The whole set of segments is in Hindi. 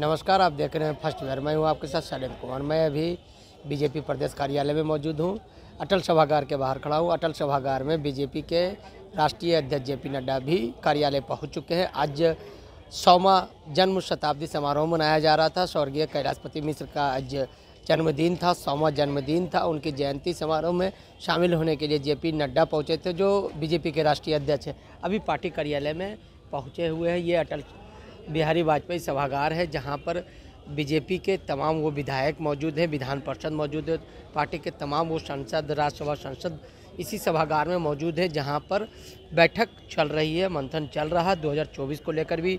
नमस्कार आप देख रहे हैं फर्स्ट वेयर मैं हूँ आपके साथ शैलेंद्र कुमार मैं अभी बीजेपी प्रदेश कार्यालय में मौजूद हूँ अटल सभागार के बाहर खड़ा हूँ अटल सभागार में बीजेपी के राष्ट्रीय अध्यक्ष जे पी नड्डा भी कार्यालय पहुँच चुके हैं आज सौवा जन्म शताब्दी समारोह मनाया जा रहा था स्वर्गीय कैलाशपति मिश्र का आज जन्मदिन था सौवा जन्मदिन था उनकी जयंती समारोह में शामिल होने के लिए जे पी नड्डा पहुँचे थे जो बीजेपी के राष्ट्रीय अध्यक्ष हैं अभी पार्टी कार्यालय में पहुँचे हुए हैं ये अटल बिहारी वाजपेयी सभागार है जहाँ पर बीजेपी के तमाम वो विधायक मौजूद हैं विधान परिषद मौजूद है पार्टी के तमाम वो सांसद राज्यसभा सांसद इसी सभागार में मौजूद है जहां पर बैठक चल रही है मंथन चल रहा 2024 को लेकर भी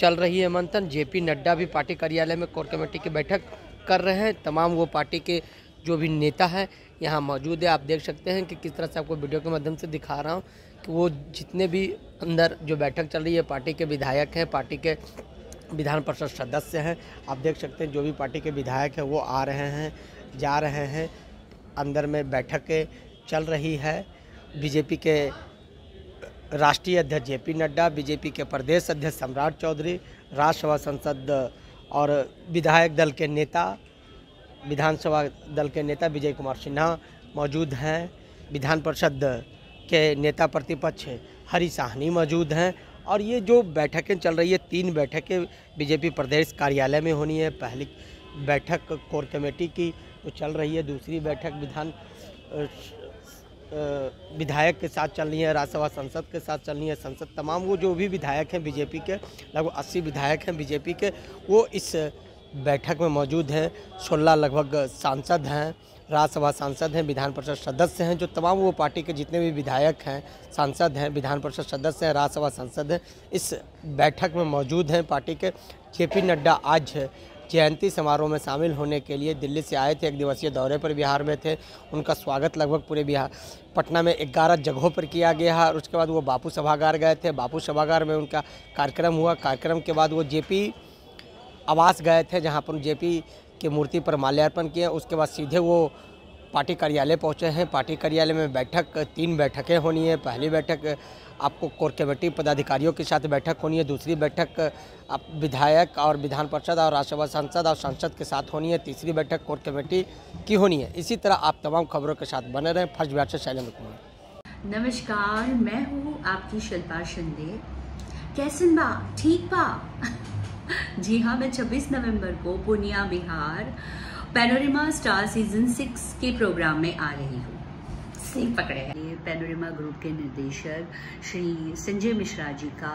चल रही है मंथन जेपी नड्डा भी पार्टी कार्यालय में कोर कमेटी की बैठक कर रहे हैं तमाम वो पार्टी के जो भी नेता हैं यहाँ मौजूद है आप देख सकते हैं कि किस तरह से आपको वीडियो के माध्यम से दिखा रहा हूँ तो वो जितने भी अंदर जो बैठक चल रही है पार्टी के विधायक हैं पार्टी के विधान परिषद सदस्य हैं आप देख सकते हैं जो भी पार्टी के विधायक हैं वो आ रहे हैं जा रहे हैं अंदर में बैठकें चल रही है बीजेपी के राष्ट्रीय अध्यक्ष जे पी नड्डा बीजेपी के प्रदेश अध्यक्ष सम्राट चौधरी राज्यसभा संसद और विधायक दल के नेता विधानसभा दल के नेता विजय कुमार सिन्हा मौजूद हैं विधान परिषद के नेता प्रतिपक्ष हरी साहनी मौजूद हैं और ये जो बैठकें चल रही है तीन बैठकें बीजेपी प्रदेश कार्यालय में होनी है पहली बैठक कोर कमेटी की तो चल रही है दूसरी बैठक विधान विधायक के साथ चल रही है राज्यसभा संसद के साथ चल रही है संसद तमाम वो जो भी विधायक हैं बीजेपी के लगभग अस्सी विधायक हैं बीजेपी के वो इस बैठक में मौजूद हैं सोलह लगभग सांसद हैं राज्यसभा सांसद हैं विधान परिषद सदस्य हैं जो तमाम वो पार्टी के जितने भी विधायक हैं सांसद हैं विधान परिषद सदस्य हैं राज्यसभा सांसद हैं इस बैठक में मौजूद हैं पार्टी के जे पी नड्डा आज जयंती समारोह में शामिल होने के लिए दिल्ली से आए थे एक दिवसीय दौरे पर बिहार में थे उनका स्वागत लगभग पूरे बिहार पटना में ग्यारह जगहों पर किया गया और उसके बाद वो बापू सभागार गए थे बापू सभागार में उनका कार्यक्रम हुआ कार्यक्रम के बाद वो जेपी आवास गए थे जहाँ पर जेपी की मूर्ति पर माल्यार्पण किया उसके बाद सीधे वो पार्टी कार्यालय पहुंचे हैं पार्टी कार्यालय में बैठक तीन बैठकें होनी है पहली बैठक आपको कोर कमेटी पदाधिकारियों के साथ बैठक होनी है दूसरी बैठक आप विधायक और विधान परिषद और राज्यसभा सांसद और सांसद के साथ होनी है तीसरी बैठक कोर कमेटी की होनी है इसी तरह आप तमाम खबरों के साथ बने रहें फर्स्ट बिहार से शैलेंद्र कुमार नमस्कार मैं हूँ आपकी शिल्पा शिंदे कैसे बा ठीक बा जी हाँ मैं 26 नवंबर को Purnia Bihar panorama star season six के प्रोग्राम में आ रही हूँ सिंह पकड़े हैं पैनोरिमा ग्रुप के निर्देशक श्री संजय मिश्रा जी का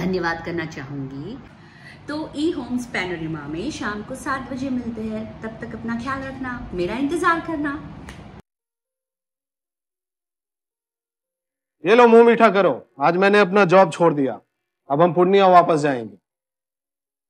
धन्यवाद करना चाहूँगी तो ई होम्स पैनोरिमा में शाम को सात बजे मिलते हैं तब तक अपना ख्याल रखना मेरा इंतजार करना ये लो मुंह मीठा करो आज मैंने अपना जॉब छोड़ दिया अब हम पूर्णिया वापस जाएंगे